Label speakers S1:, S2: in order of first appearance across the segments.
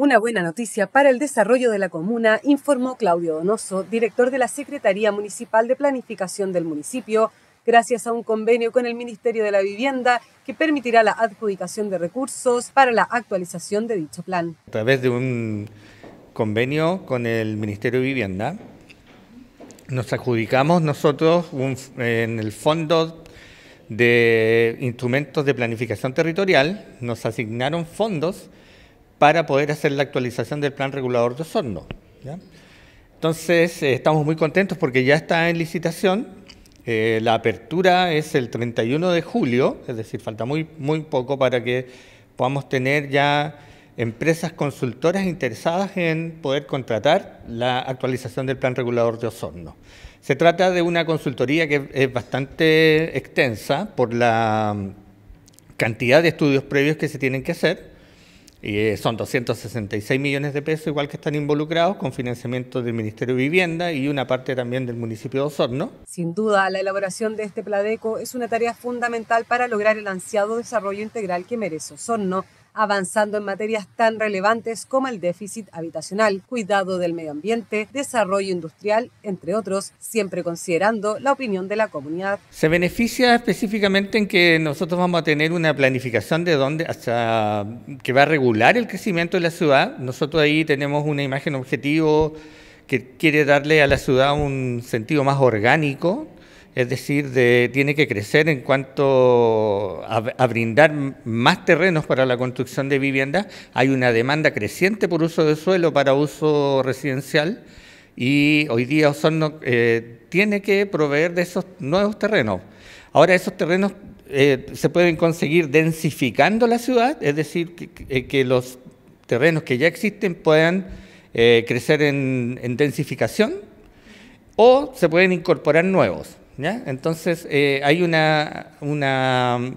S1: Una buena noticia para el desarrollo de la comuna, informó Claudio Donoso, director de la Secretaría Municipal de Planificación del municipio, gracias a un convenio con el Ministerio de la Vivienda que permitirá la adjudicación de recursos para la actualización de dicho plan.
S2: A través de un convenio con el Ministerio de Vivienda, nos adjudicamos nosotros en el fondo de instrumentos de planificación territorial, nos asignaron fondos para poder hacer la actualización del plan regulador de Osorno. Entonces, eh, estamos muy contentos porque ya está en licitación. Eh, la apertura es el 31 de julio, es decir, falta muy, muy poco para que podamos tener ya empresas consultoras interesadas en poder contratar la actualización del plan regulador de Osorno. Se trata de una consultoría que es bastante extensa por la cantidad de estudios previos que se tienen que hacer eh, son 266 millones de pesos, igual que están involucrados, con financiamiento del Ministerio de Vivienda y una parte también del municipio de Osorno.
S1: Sin duda, la elaboración de este Pladeco es una tarea fundamental para lograr el ansiado desarrollo integral que merece Osorno avanzando en materias tan relevantes como el déficit habitacional, cuidado del medio ambiente, desarrollo industrial, entre otros, siempre considerando la opinión de la comunidad.
S2: Se beneficia específicamente en que nosotros vamos a tener una planificación de dónde que va a regular el crecimiento de la ciudad. Nosotros ahí tenemos una imagen objetivo que quiere darle a la ciudad un sentido más orgánico, es decir, de, tiene que crecer en cuanto a, brindar más terrenos para la construcción de viviendas. Hay una demanda creciente por uso de suelo para uso residencial y hoy día Osorno eh, tiene que proveer de esos nuevos terrenos. Ahora esos terrenos eh, se pueden conseguir densificando la ciudad, es decir, que, eh, los terrenos que ya existen puedan crecer en densificación o se pueden incorporar nuevos. Entonces eh, hay una,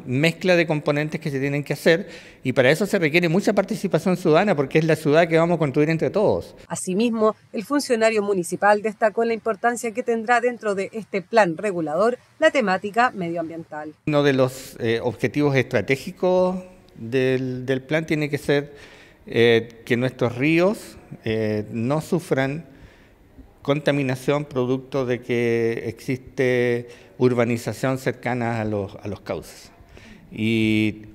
S2: mezcla de componentes que se tienen que hacer y para eso se requiere mucha participación ciudadana porque es la ciudad que vamos a construir entre todos.
S1: Asimismo, el funcionario municipal destacó la importancia que tendrá dentro de este plan regulador la temática medioambiental.
S2: Uno de los eh, objetivos estratégicos del, plan tiene que ser eh, que nuestros ríos no sufran contaminación producto de que existe urbanización cercana a los, cauces. Y,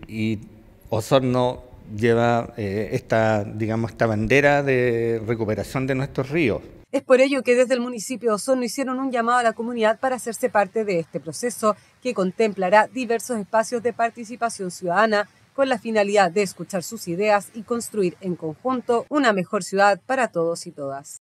S2: Osorno lleva eh, esta, digamos, esta bandera de recuperación de nuestros ríos.
S1: Es por ello que desde el municipio de Osorno hicieron un llamado a la comunidad para hacerse parte de este proceso que contemplará diversos espacios de participación ciudadana con la finalidad de escuchar sus ideas y construir en conjunto una mejor ciudad para todos y todas.